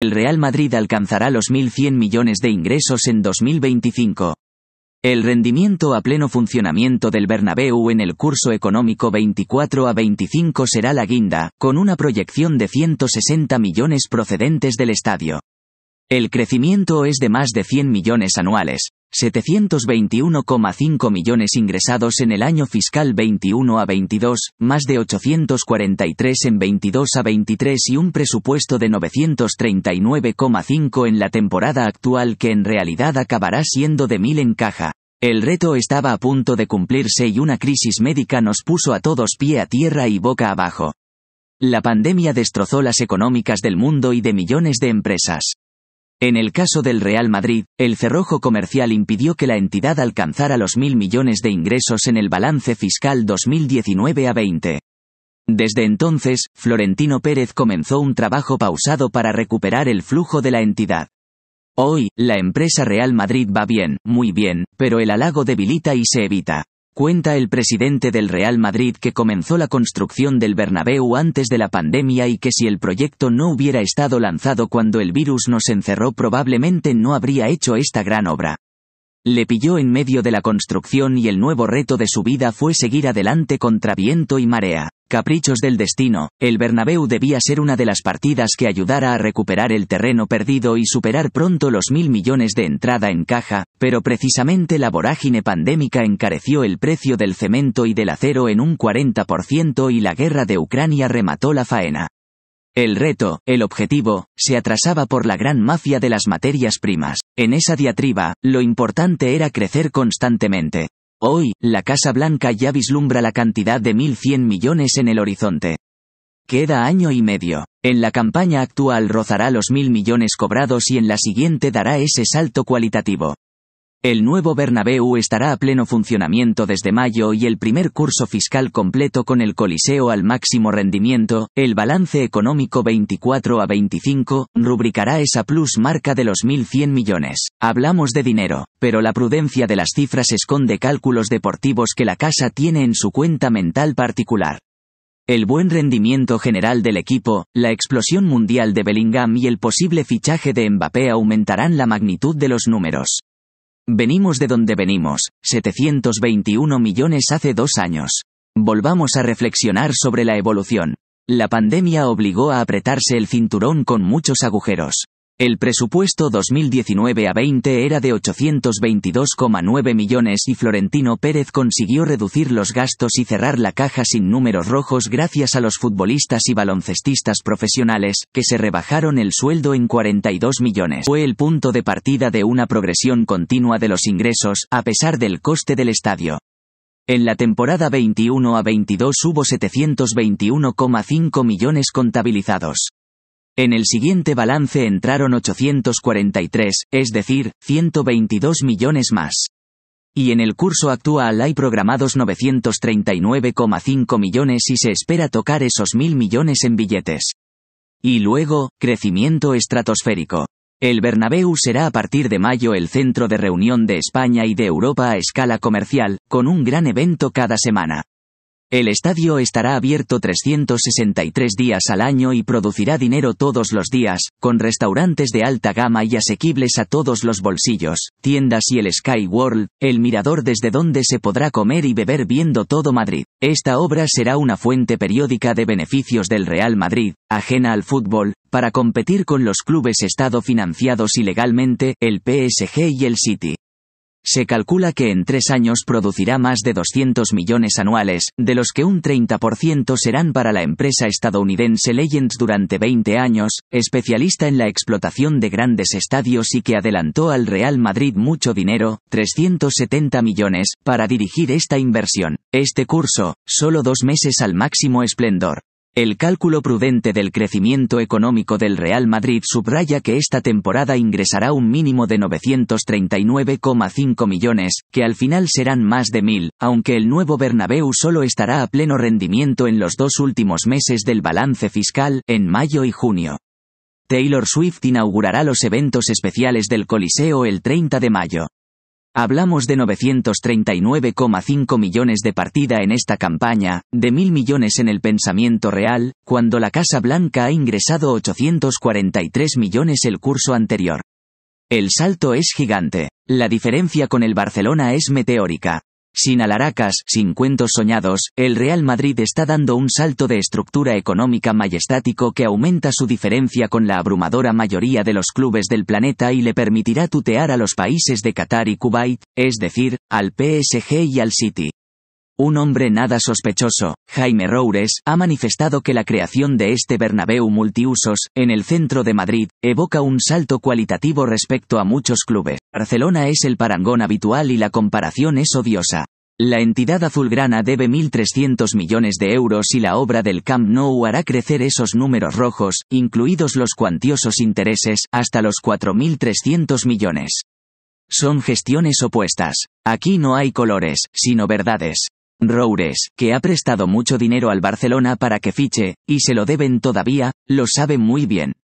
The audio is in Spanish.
El Real Madrid alcanzará los 1.100 millones de ingresos en 2025. El rendimiento a pleno funcionamiento del Bernabéu en el curso económico 24 a 25 será la guinda, con una proyección de 160 millones procedentes del estadio. El crecimiento es de más de 100 millones anuales, 721,5 millones ingresados en el año fiscal 21 a 22, más de 843 en 22 a 23 y un presupuesto de 939,5 en la temporada actual que en realidad acabará siendo de mil en caja. El reto estaba a punto de cumplirse y una crisis médica nos puso a todos pie a tierra y boca abajo. La pandemia destrozó las económicas del mundo y de millones de empresas. En el caso del Real Madrid, el cerrojo comercial impidió que la entidad alcanzara los mil millones de ingresos en el balance fiscal 2019 a 20. Desde entonces, Florentino Pérez comenzó un trabajo pausado para recuperar el flujo de la entidad. Hoy, la empresa Real Madrid va bien, muy bien, pero el halago debilita y se evita. Cuenta el presidente del Real Madrid que comenzó la construcción del Bernabéu antes de la pandemia y que si el proyecto no hubiera estado lanzado cuando el virus nos encerró probablemente no habría hecho esta gran obra le pilló en medio de la construcción y el nuevo reto de su vida fue seguir adelante contra viento y marea. Caprichos del destino, el Bernabéu debía ser una de las partidas que ayudara a recuperar el terreno perdido y superar pronto los mil millones de entrada en caja, pero precisamente la vorágine pandémica encareció el precio del cemento y del acero en un 40% y la guerra de Ucrania remató la faena. El reto, el objetivo, se atrasaba por la gran mafia de las materias primas. En esa diatriba, lo importante era crecer constantemente. Hoy, la Casa Blanca ya vislumbra la cantidad de 1.100 millones en el horizonte. Queda año y medio. En la campaña actual rozará los mil millones cobrados y en la siguiente dará ese salto cualitativo. El nuevo Bernabéu estará a pleno funcionamiento desde mayo y el primer curso fiscal completo con el Coliseo al máximo rendimiento, el balance económico 24 a 25, rubricará esa plus marca de los 1.100 millones. Hablamos de dinero, pero la prudencia de las cifras esconde cálculos deportivos que la casa tiene en su cuenta mental particular. El buen rendimiento general del equipo, la explosión mundial de Bellingham y el posible fichaje de Mbappé aumentarán la magnitud de los números. Venimos de donde venimos, 721 millones hace dos años. Volvamos a reflexionar sobre la evolución. La pandemia obligó a apretarse el cinturón con muchos agujeros. El presupuesto 2019 a 20 era de 822,9 millones y Florentino Pérez consiguió reducir los gastos y cerrar la caja sin números rojos gracias a los futbolistas y baloncestistas profesionales, que se rebajaron el sueldo en 42 millones. Fue el punto de partida de una progresión continua de los ingresos, a pesar del coste del estadio. En la temporada 21 a 22 hubo 721,5 millones contabilizados. En el siguiente balance entraron 843, es decir, 122 millones más. Y en el curso actual hay programados 939,5 millones y se espera tocar esos mil millones en billetes. Y luego, crecimiento estratosférico. El Bernabéu será a partir de mayo el centro de reunión de España y de Europa a escala comercial, con un gran evento cada semana. El estadio estará abierto 363 días al año y producirá dinero todos los días, con restaurantes de alta gama y asequibles a todos los bolsillos, tiendas y el Sky World, el mirador desde donde se podrá comer y beber viendo todo Madrid. Esta obra será una fuente periódica de beneficios del Real Madrid, ajena al fútbol, para competir con los clubes Estado financiados ilegalmente, el PSG y el City. Se calcula que en tres años producirá más de 200 millones anuales, de los que un 30% serán para la empresa estadounidense Legends durante 20 años, especialista en la explotación de grandes estadios y que adelantó al Real Madrid mucho dinero, 370 millones, para dirigir esta inversión. Este curso, solo dos meses al máximo esplendor. El cálculo prudente del crecimiento económico del Real Madrid subraya que esta temporada ingresará un mínimo de 939,5 millones, que al final serán más de 1.000, aunque el nuevo Bernabéu solo estará a pleno rendimiento en los dos últimos meses del balance fiscal, en mayo y junio. Taylor Swift inaugurará los eventos especiales del Coliseo el 30 de mayo. Hablamos de 939,5 millones de partida en esta campaña, de mil millones en el pensamiento real, cuando la Casa Blanca ha ingresado 843 millones el curso anterior. El salto es gigante. La diferencia con el Barcelona es meteórica. Sin alaracas, sin cuentos soñados, el Real Madrid está dando un salto de estructura económica majestático que aumenta su diferencia con la abrumadora mayoría de los clubes del planeta y le permitirá tutear a los países de Qatar y Kuwait, es decir, al PSG y al City. Un hombre nada sospechoso, Jaime Roures, ha manifestado que la creación de este Bernabéu multiusos, en el centro de Madrid, evoca un salto cualitativo respecto a muchos clubes. Barcelona es el parangón habitual y la comparación es odiosa. La entidad azulgrana debe 1.300 millones de euros y la obra del Camp Nou hará crecer esos números rojos, incluidos los cuantiosos intereses, hasta los 4.300 millones. Son gestiones opuestas. Aquí no hay colores, sino verdades. Roures, que ha prestado mucho dinero al Barcelona para que fiche, y se lo deben todavía, lo sabe muy bien.